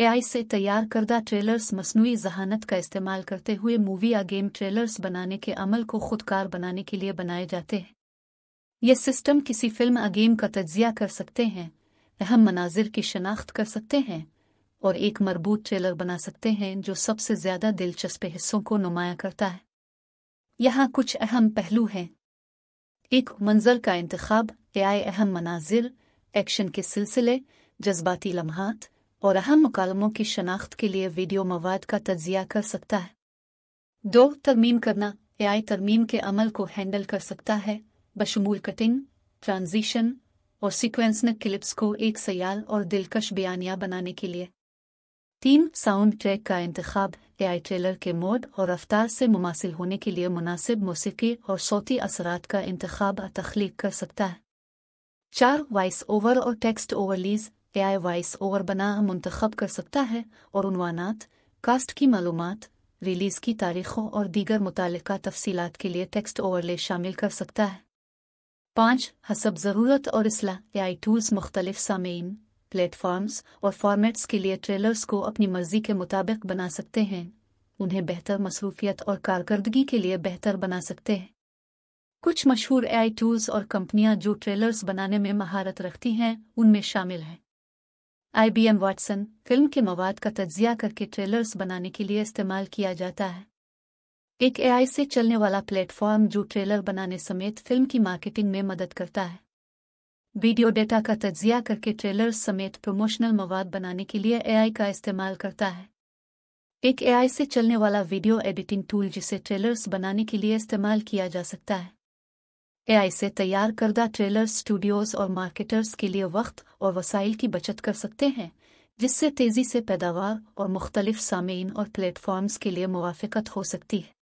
AI से तैयार करदा ट्रेलर्स मसनू जहानत का इस्तेमाल करते हुए मूवी या गेम ट्रेलर्स बनाने के अमल को खुदकार बनाने के लिए बनाए जाते हैं ये सिस्टम किसी फिल्म या गेम का तजिया कर सकते हैं अहम मनाजिर की शनाख्त कर सकते हैं और एक मरबूत ट्रेलर बना सकते हैं जो सबसे ज्यादा दिलचस्प हिस्सों को नुमाया करता है यहाँ कुछ अहम पहलू हैं एक मंजर का इंतखब आए अहम मनाजिर एक्शन के सिलसिले जज्बाती लम्हात और अहम मुकालमों की शनाख्त के लिए वीडियो मवाद का तजिया कर सकता है दो तरमीम करना ए आई तरमीम के अमल को हैंडल कर सकता है बशमूल कटिंग ट्रांजिशन और सिक्वेंसन क्लिप्स को एक सयाल और दिलकश बयानिया बनाने के लिए तीन साउंड ट्रैक का इंतखब आई ट्रेलर के मोड और रफ्तार से मुमासिल होने के लिए मुनासिब मौसीकी और सौती असरात का इंतखब तख्लीक कर सकता है चार वॉइस ओवर और text overlays AI voice over बना मुंतखब कर सकता है और उनवानात कास्ट की मालूम रिलीज़ की तारीखों और दीगर मुतल तफसीत के लिए टेक्स्ट ओवरले शामिल कर सकता है पाँच हसब ज़रूरत और असलाह ए आई टूल्स मुख्तलिफ सामीन प्लेटफॉर्म्स और फॉर्मेट्स के लिए ट्रेलर्स को अपनी मर्जी के मुताबिक बना सकते हैं उन्हें बेहतर मसरूफियत और कारकर्दगी के लिए बेहतर बना सकते हैं कुछ मशहूर ए आई टूल्स और कंपनियां जो ट्रेलर्स बनाने में महारत रखती हैं उनमें शामिल हैं आईबीएम वाटसन फिल्म के मवाद का तजिया करके ट्रेलर्स बनाने के लिए इस्तेमाल किया जाता है एक एआई से चलने वाला प्लेटफॉर्म जो ट्रेलर बनाने समेत फिल्म की मार्केटिंग में मदद करता है वीडियो डेटा का तजिया करके ट्रेलर्स समेत प्रमोशनल मवाद बनाने के लिए एआई का इस्तेमाल करता है एक एआई से चलने वाला वीडियो एडिटिंग टूल जिसे ट्रेलर्स बनाने के लिए इस्तेमाल किया जा सकता है एआई से तैयार करदा ट्रेलर स्टूडियोज और मार्केटर्स के लिए वक्त और वसाइल की बचत कर सकते हैं जिससे तेज़ी से पैदावार और मुख्तलिफ सामीन और प्लेटफॉर्म्स के लिए मुआफ़त हो सकती है